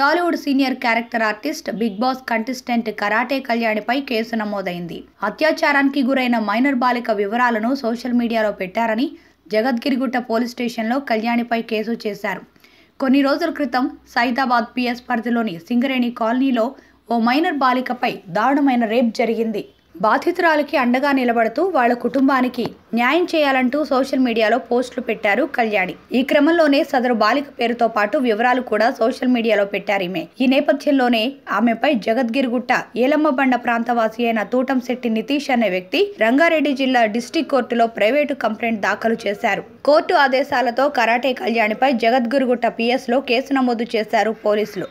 Tollywood senior character artist Big Boss contestant karate కళ్యాణిపై కేసు నమోదైంది అత్యాచారానికి గురైన మైనర్ బాలిక వివరాలను సోషల్ మీడియాలో పెట్టారని జగద్గిరిగుట్ట పోలీస్ స్టేషన్లో కళ్యాణిపై కేసు చేశారు కొన్ని రోజుల క్రితం సైదాబాద్ పిఎస్ పరిధిలోని సింగరేణి కాలనీలో ఓ మైనర్ బాలికపై దారుణమైన రేప్ జరిగింది బాధితురాలకి అండగా నిలబడుతూ వాళ్ళ కుటుంబానికి న్యాయం చేయాలంటూ సోషల్ మీడియాలో పోస్టులు పెట్టారు కళ్యాణి ఈ క్రమంలోనే సదరు బాలిక పేరుతో పాటు వివరాలు కూడా సోషల్ మీడియాలో పెట్టారు ఈమె ఈ నేపథ్యంలోనే ఆమెపై జగద్గిరిగుట్ట ఏలమ్మబండ ప్రాంతవాసి అయిన తూటంశెట్టి నితీష్ అనే వ్యక్తి రంగారెడ్డి జిల్లా డిస్టిక్ కోర్టులో ప్రైవేటు కంప్లైంట్ దాఖలు చేశారు కోర్టు ఆదేశాలతో కరాటే కళ్యాణిపై జగద్గిరిగుట్ట పిఎస్లో కేసు నమోదు చేశారు పోలీసులు